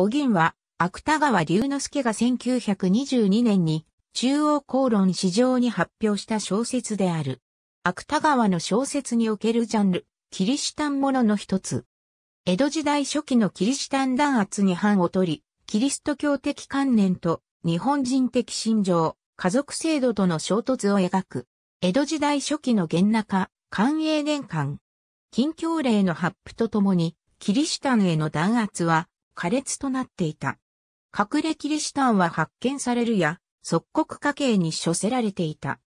お銀は、芥川龍之介が1922年に、中央公論史上に発表した小説である。芥川の小説におけるジャンル、キリシタンものの一つ。江戸時代初期のキリシタン弾圧に反を取り、キリスト教的観念と日本人的心情、家族制度との衝突を描く。江戸時代初期の源中、寛永年間。近況令の発布とともに、キリシタンへの弾圧は苛烈となっていた。隠れキリシタンは発見されるや、即刻家計に処せられていた。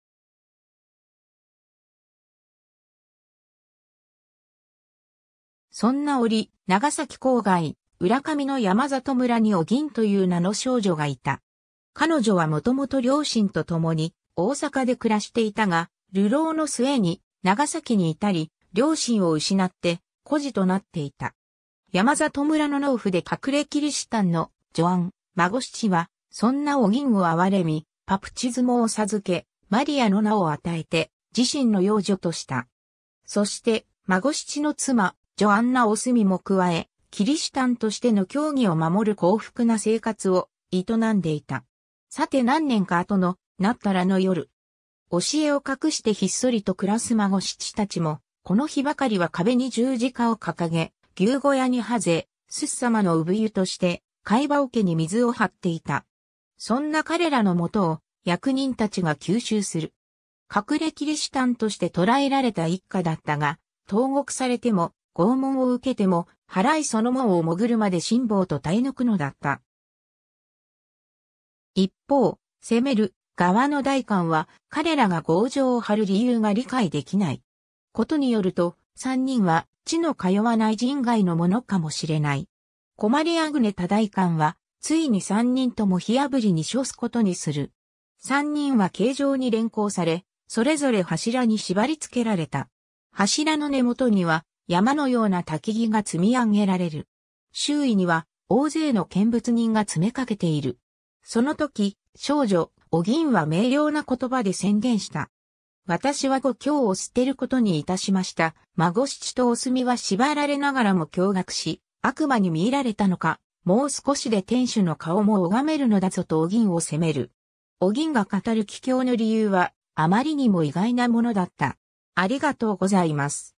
そんな折、長崎郊外、浦上の山里村にお銀という名の少女がいた。彼女はもともと両親と共に大阪で暮らしていたが、流浪の末に長崎にいたり、両親を失って孤児となっていた。山里村の農夫で隠れキリシタンのジョアン、孫七は、そんなお銀を憐れみ、パプチズモを授け、マリアの名を与えて、自身の養女とした。そして、孫七の妻、ジョアンナ・オスミも加え、キリシタンとしての教義を守る幸福な生活を営んでいた。さて何年か後の、なったらの夜。教えを隠してひっそりと暮らす孫七たちも、この日ばかりは壁に十字架を掲げ、牛小屋にハゼ、すッ様の産湯として、貝羽桶に水を張っていた。そんな彼らのもとを、役人たちが吸収する。隠れキリシタンとして捕らえられた一家だったが、投獄されても、拷問を受けても、払いその門を潜るまで辛抱と耐え抜くのだった。一方、攻める側の大官は彼らが強情を張る理由が理解できない。ことによると、三人は死の通わない人外のものかもしれない。コマリアグネ多大官は、ついに三人とも火炙りに処すことにする。三人は形状に連行され、それぞれ柱に縛り付けられた。柱の根元には山のような焚木が積み上げられる。周囲には大勢の見物人が詰めかけている。その時、少女、お銀は明瞭な言葉で宣言した。私は故教を捨てることにいたしました。孫七とお墨は縛られながらも驚愕し、悪魔に見入られたのか、もう少しで天主の顔も拝めるのだぞとお銀を責める。お銀が語る帰郷の理由は、あまりにも意外なものだった。ありがとうございます。